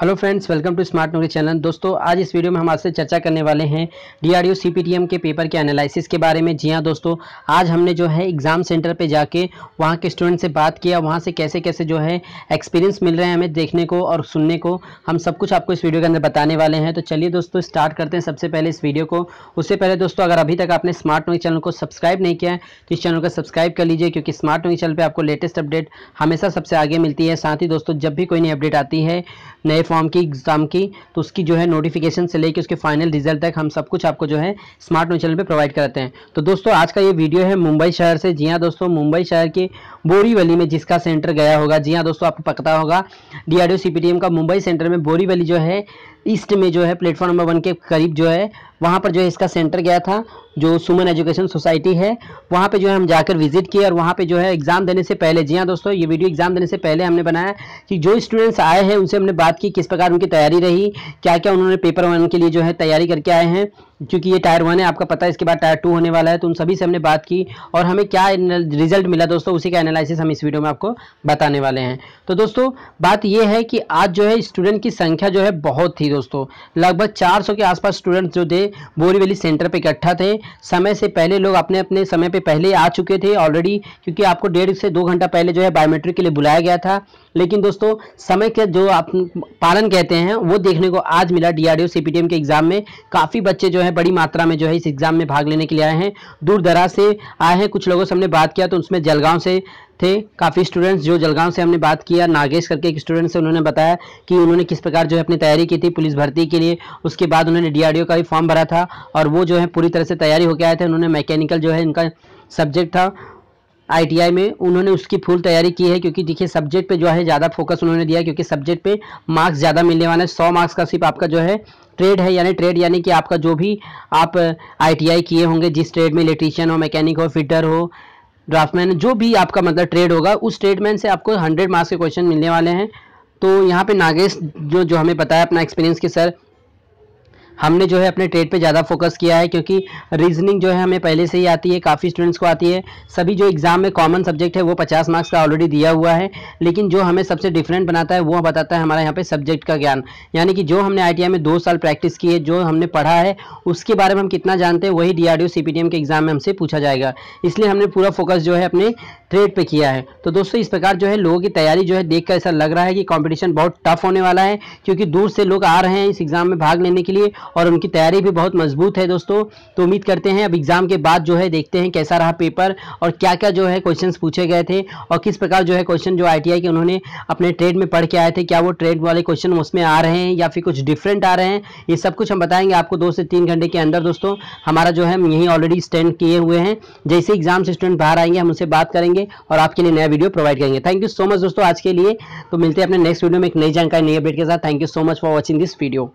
hello friends welcome to smart knowledge channel दोस्तों आज इस वीडियो में हम आपसे चर्चा करने वाले हैं डीआरडीओ सीपीटीएम के पेपर के एनालिसिस के बारे में जी हां दोस्तों आज हमने जो है एग्ज़ाम सेंटर पे जाके वहां के स्टूडेंट से बात किया वहां से कैसे कैसे जो है एक्सपीरियंस मिल रहे हैं हमें देखने को और सुनने को हम सब कुछ आपको इस वीडियो के अंदर बताने वाले हैं तो चलिए दोस्तों स्टार्ट करते हैं सबसे पहले इस वीडियो को उससे पहले दोस्तों अगर अभी तक आपने स्मार्ट नॉलेज चैनल को सब्सक्राइब नहीं किया तो इस चैनल को सब्सक्राइब कर लीजिए क्योंकि स्मार्ट नॉलेज चैनल पर आपको लेटेस्ट अपडेट हमेशा सबसे आगे मिलती है साथ ही दोस्तों जब भी कोई नई अपडेट आती है नए फॉर्म की एग्ज़ाम की तो उसकी जो है नोटिफिकेशन से लेकर उसके फाइनल रिजल्ट तक हम सब कुछ आपको जो है स्मार्ट न्यूज चैनल पर प्रोवाइड कराते हैं तो दोस्तों आज का ये वीडियो है मुंबई शहर से जी हाँ दोस्तों मुंबई शहर के बोरीवली में जिसका सेंटर गया होगा जी हाँ दोस्तों आपको पता होगा डी आर का मुंबई सेंटर में बोरीवली जो है ईस्ट में जो है प्लेटफॉर्म नंबर वन के करीब जो है वहाँ पर जो है इसका सेंटर गया था जो सुमन एजुकेशन सोसाइटी है वहाँ पे जो है हम जाकर विजिट किए और वहाँ पे जो है एग्ज़ाम देने से पहले जी हाँ दोस्तों ये वीडियो एग्ज़ाम देने से पहले हमने बनाया कि जो स्टूडेंट्स आए हैं उनसे हमने बात की किस प्रकार उनकी तैयारी रही क्या क्या उन्होंने पेपर वन के लिए जो है तैयारी करके आए हैं क्योंकि ये टायर वन है आपका पता है इसके बाद टायर टू होने वाला है तो उन सभी से हमने बात की और हमें क्या रिजल्ट मिला दोस्तों उसी का एनालिसिस हम इस वीडियो में आपको बताने वाले हैं तो दोस्तों बात यह है कि आज जो है स्टूडेंट की संख्या जो है बहुत थी दोस्तों लगभग 400 के आसपास स्टूडेंट जो थे बोरीवली सेंटर पर इकट्ठा थे समय से पहले लोग अपने अपने समय पर पहले आ चुके थे ऑलरेडी क्योंकि आपको डेढ़ से दो घंटा पहले जो है बायोमेट्रिक के लिए बुलाया गया था लेकिन दोस्तों समय के जो आप पालन कहते हैं वो देखने को आज मिला डीआरडीओ सीपीटीएम के एग्जाम में काफ़ी बच्चे जो है बड़ी मात्रा में जो है इस एग्जाम में भाग लेने के लिए आए हैं दूर दराज से आए हैं कुछ लोगों से हमने बात किया तो उसमें जलगांव से थे काफ़ी स्टूडेंट्स जो जलगांव से हमने बात किया नागेश करके एक स्टूडेंट से उन्होंने बताया कि उन्होंने किस प्रकार जो है अपनी तैयारी की थी पुलिस भर्ती के लिए उसके बाद उन्होंने डीआरडीओ का भी फॉर्म भरा था और वो जो है पूरी तरह से तैयारी होकर आए थे उन्होंने मैकेनिकल जो है इनका सब्जेक्ट था आईटीआई में उन्होंने उसकी फुल तैयारी की है क्योंकि देखिए सब्जेक्ट पे जो है ज़्यादा फोकस उन्होंने दिया क्योंकि सब्जेक्ट पे मार्क्स ज़्यादा मिलने वाले हैं सौ मार्क्स का सिर्फ आपका जो है ट्रेड है यानी ट्रेड यानी कि आपका जो भी आप आईटीआई किए होंगे जिस ट्रेड में इलेक्ट्रीशियन हो मैकेनिक हो फिटर हो ड्राफ्टमैन जो भी आपका मतलब ट्रेड होगा उस ट्रेडमैन से आपको हंड्रेड मार्क्स के क्वेश्चन मिलने वाले हैं तो यहाँ पर नागेश जो जो हमें बताया अपना एक्सपीरियंस कि सर हमने जो है अपने ट्रेड पे ज़्यादा फोकस किया है क्योंकि रीजनिंग जो है हमें पहले से ही आती है काफ़ी स्टूडेंट्स को आती है सभी जो एग्ज़ाम में कॉमन सब्जेक्ट है वो पचास मार्क्स का ऑलरेडी दिया हुआ है लेकिन जो हमें सबसे डिफरेंट बनाता है वो बताता है हमारा यहाँ पर सब्जेक्ट का ज्ञान यानी कि जो हमने आई में दो साल प्रैक्टिस की है जो हमने पढ़ा है उसके बारे में हम कितना जानते हैं वही डी आर के एग्ज़ाम में हमसे पूछा जाएगा इसलिए हमने पूरा फोकस जो है अपने ट्रेड पर किया है तो दोस्तों इस प्रकार जो है लोगों की तैयारी जो है देख ऐसा लग रहा है कि कॉम्पिटिशन बहुत टफ होने वाला है क्योंकि दूर से लोग आ रहे हैं इस एग्ज़ाम में भाग लेने के लिए और उनकी तैयारी भी बहुत मजबूत है दोस्तों तो उम्मीद करते हैं अब एग्ज़ाम के बाद जो है देखते हैं कैसा रहा पेपर और क्या क्या जो है क्वेश्चन पूछे गए थे और किस प्रकार जो है क्वेश्चन जो आई के उन्होंने अपने ट्रेड में पढ़ के आए थे क्या वो ट्रेड वाले क्वेश्चन उसमें आ रहे हैं या फिर कुछ डिफरेंट आ रहे हैं ये सब कुछ हम बताएंगे आपको दो से तीन घंटे के अंदर दोस्तों हमारा जो है हम यहीं ऑलरेडी स्टैंड किए हुए हैं जैसे एग्जाम से स्टूडेंट बाहर आएंगे हम उनसे बात करेंगे और आपके लिए नया वीडियो प्रोवाइड करेंगे थैंक यू सो मच दोस्तों आज के लिए तो मिलते हैं अपने नेक्स्ट वीडियो में एक नई जानकारी नई अपडेट के साथ thank you so much for watching this video